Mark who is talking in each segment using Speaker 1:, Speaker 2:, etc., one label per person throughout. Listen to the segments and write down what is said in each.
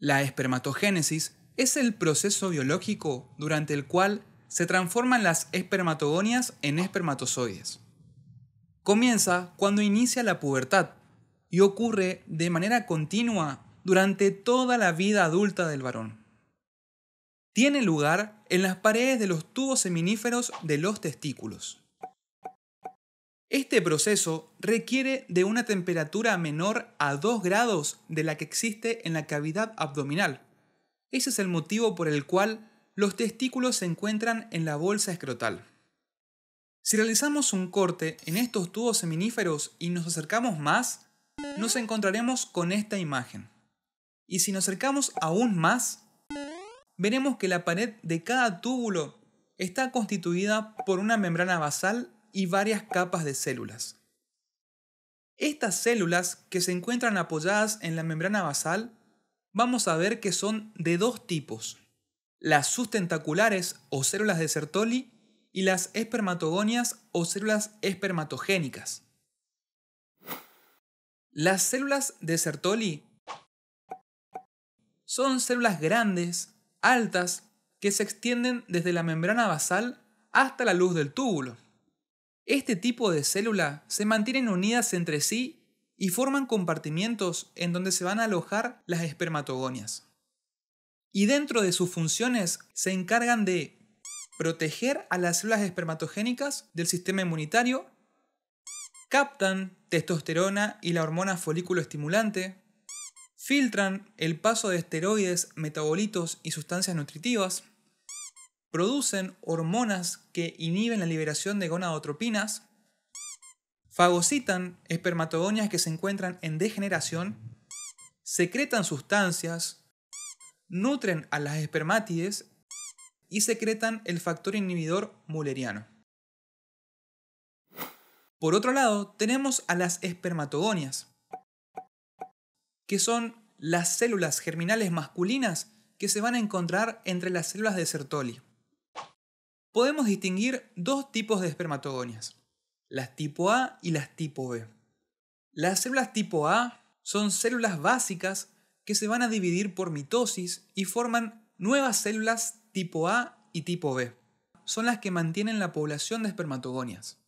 Speaker 1: La espermatogénesis es el proceso biológico durante el cual se transforman las espermatogonias en espermatozoides. Comienza cuando inicia la pubertad y ocurre de manera continua durante toda la vida adulta del varón. Tiene lugar en las paredes de los tubos seminíferos de los testículos. Este proceso requiere de una temperatura menor a 2 grados de la que existe en la cavidad abdominal. Ese es el motivo por el cual los testículos se encuentran en la bolsa escrotal. Si realizamos un corte en estos tubos seminíferos y nos acercamos más, nos encontraremos con esta imagen. Y si nos acercamos aún más, veremos que la pared de cada túbulo está constituida por una membrana basal y varias capas de células. Estas células que se encuentran apoyadas en la membrana basal, vamos a ver que son de dos tipos, las sustentaculares o células de Sertoli y las espermatogonias o células espermatogénicas. Las células de Sertoli son células grandes, altas, que se extienden desde la membrana basal hasta la luz del túbulo. Este tipo de células se mantienen unidas entre sí y forman compartimientos en donde se van a alojar las espermatogonias. Y dentro de sus funciones se encargan de proteger a las células espermatogénicas del sistema inmunitario, captan testosterona y la hormona folículo estimulante, filtran el paso de esteroides, metabolitos y sustancias nutritivas, producen hormonas que inhiben la liberación de gonadotropinas, fagocitan espermatogonias que se encuentran en degeneración, secretan sustancias, nutren a las espermátides y secretan el factor inhibidor muleriano. Por otro lado, tenemos a las espermatogonias, que son las células germinales masculinas que se van a encontrar entre las células de Sertoli podemos distinguir dos tipos de espermatogonias, las tipo A y las tipo B. Las células tipo A son células básicas que se van a dividir por mitosis y forman nuevas células tipo A y tipo B. Son las que mantienen la población de espermatogonias.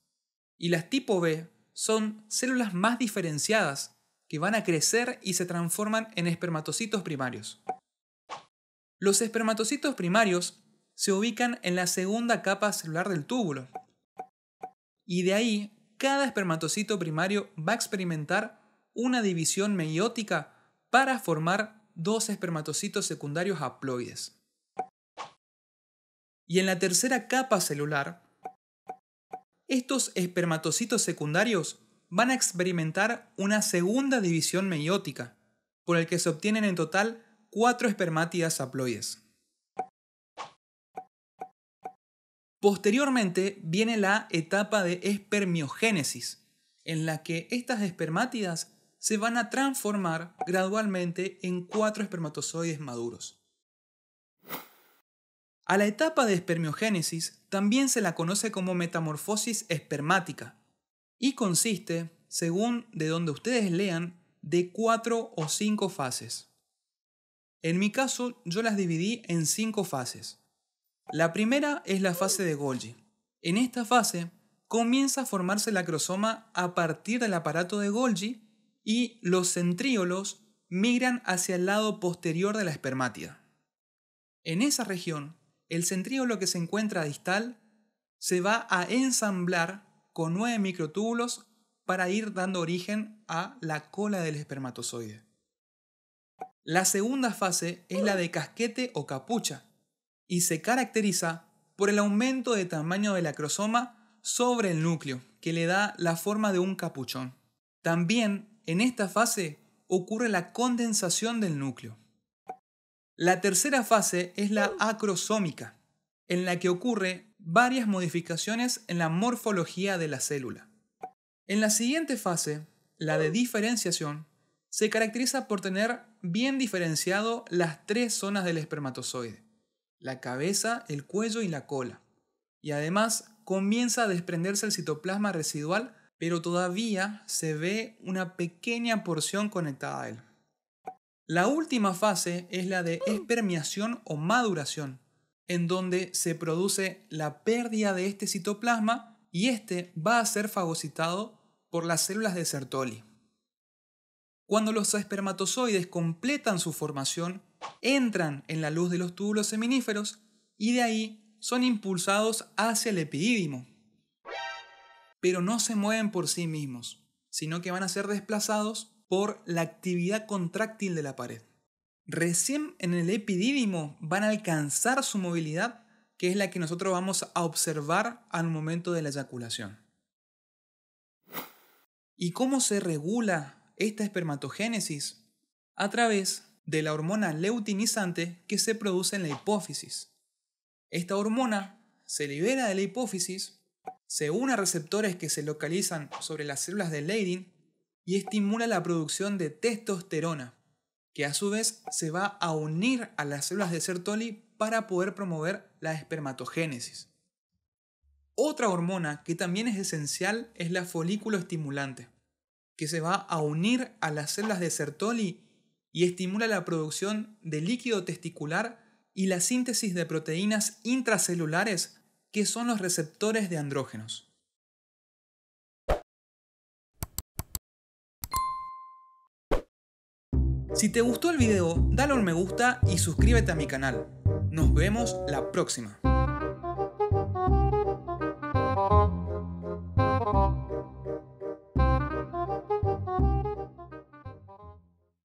Speaker 1: Y las tipo B son células más diferenciadas que van a crecer y se transforman en espermatocitos primarios. Los espermatocitos primarios se ubican en la segunda capa celular del túbulo. Y de ahí, cada espermatocito primario va a experimentar una división meiótica para formar dos espermatocitos secundarios haploides. Y en la tercera capa celular, estos espermatocitos secundarios van a experimentar una segunda división meiótica, por el que se obtienen en total cuatro espermátidas haploides. Posteriormente viene la etapa de espermiogénesis, en la que estas espermátidas se van a transformar gradualmente en cuatro espermatozoides maduros. A la etapa de espermiogénesis también se la conoce como metamorfosis espermática y consiste, según de donde ustedes lean, de cuatro o cinco fases. En mi caso, yo las dividí en cinco fases. La primera es la fase de Golgi. En esta fase comienza a formarse el acrosoma a partir del aparato de Golgi y los centríolos migran hacia el lado posterior de la espermátida. En esa región, el centríolo que se encuentra distal se va a ensamblar con nueve microtúbulos para ir dando origen a la cola del espermatozoide. La segunda fase es la de casquete o capucha, y se caracteriza por el aumento de tamaño del acrosoma sobre el núcleo, que le da la forma de un capuchón. También en esta fase ocurre la condensación del núcleo. La tercera fase es la acrosómica, en la que ocurre varias modificaciones en la morfología de la célula. En la siguiente fase, la de diferenciación, se caracteriza por tener bien diferenciado las tres zonas del espermatozoide la cabeza, el cuello y la cola. Y además comienza a desprenderse el citoplasma residual, pero todavía se ve una pequeña porción conectada a él. La última fase es la de espermiación o maduración, en donde se produce la pérdida de este citoplasma y este va a ser fagocitado por las células de Sertoli. Cuando los espermatozoides completan su formación, entran en la luz de los túbulos seminíferos y de ahí son impulsados hacia el epidídimo. Pero no se mueven por sí mismos, sino que van a ser desplazados por la actividad contráctil de la pared. Recién en el epidídimo van a alcanzar su movilidad, que es la que nosotros vamos a observar al momento de la eyaculación. ¿Y cómo se regula esta espermatogénesis? A través de la hormona leutinizante que se produce en la hipófisis. Esta hormona se libera de la hipófisis, se une a receptores que se localizan sobre las células de Leydig y estimula la producción de testosterona, que a su vez se va a unir a las células de Sertoli para poder promover la espermatogénesis. Otra hormona que también es esencial es la folículo estimulante, que se va a unir a las células de Sertoli y estimula la producción de líquido testicular y la síntesis de proteínas intracelulares que son los receptores de andrógenos. Si te gustó el video, dale un me gusta y suscríbete a mi canal. Nos vemos la próxima.